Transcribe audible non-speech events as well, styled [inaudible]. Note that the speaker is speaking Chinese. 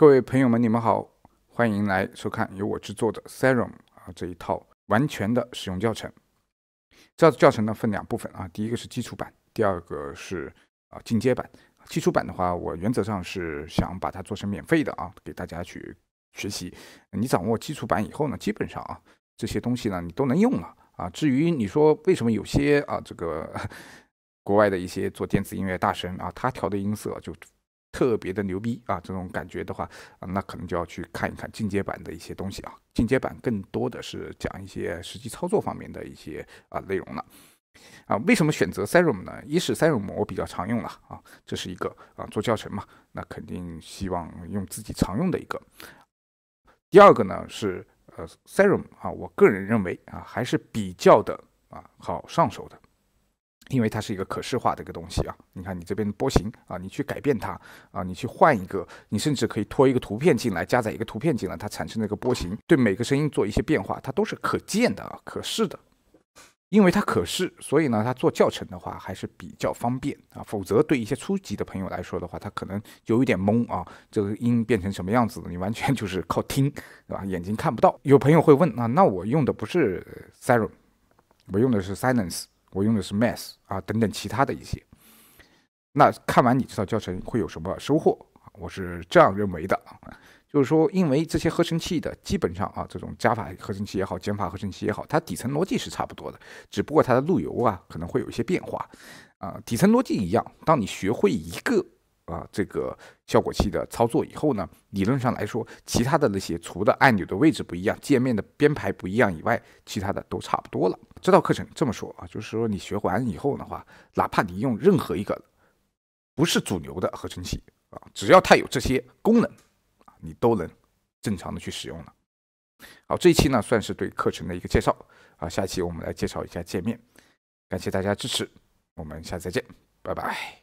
各位朋友们，你们好，欢迎来收看由我制作的 Serum 啊这一套完全的使用教程。这教程呢分两部分啊，第一个是基础版，第二个是啊进阶版。基础版的话，我原则上是想把它做成免费的啊，给大家去学习。你掌握基础版以后呢，基本上啊这些东西呢你都能用了啊。至于你说为什么有些啊这个国外的一些做电子音乐大神啊，他调的音色就特别的牛逼啊！这种感觉的话，那可能就要去看一看进阶版的一些东西啊。进阶版更多的是讲一些实际操作方面的一些啊内容了。啊，为什么选择 Serum 呢？一是 Serum 我比较常用了啊，这是一个啊做教程嘛，那肯定希望用自己常用的一个。第二个呢是呃 Serum 啊，我个人认为啊还是比较的啊好上手的。因为它是一个可视化的一个东西啊，你看你这边的波形啊，你去改变它啊，你去换一个，你甚至可以拖一个图片进来，加载一个图片进来，它产生一个波形，对每个声音做一些变化，它都是可见的啊，可视的。因为它可视，所以呢，它做教程的话还是比较方便啊，否则对一些初级的朋友来说的话，他可能有一点懵啊，这个音变成什么样子，你完全就是靠听，对 [laughs] 吧？眼睛看不到。有朋友会问啊，那我用的不是 Siren，我用的是 Silence。我用的是 Mass 啊，等等其他的一些。那看完你这套教程会有什么收获我是这样认为的啊，就是说，因为这些合成器的基本上啊，这种加法合成器也好，减法合成器也好，它底层逻辑是差不多的，只不过它的路由啊可能会有一些变化，啊，底层逻辑一样。当你学会一个。啊，这个效果器的操作以后呢，理论上来说，其他的那些除了按钮的位置不一样，界面的编排不一样以外，其他的都差不多了。这道课程这么说啊，就是说你学完以后的话，哪怕你用任何一个不是主流的合成器啊，只要它有这些功能啊，你都能正常的去使用了。好，这一期呢算是对课程的一个介绍啊，下期我们来介绍一下界面。感谢大家支持，我们下次再见，拜拜。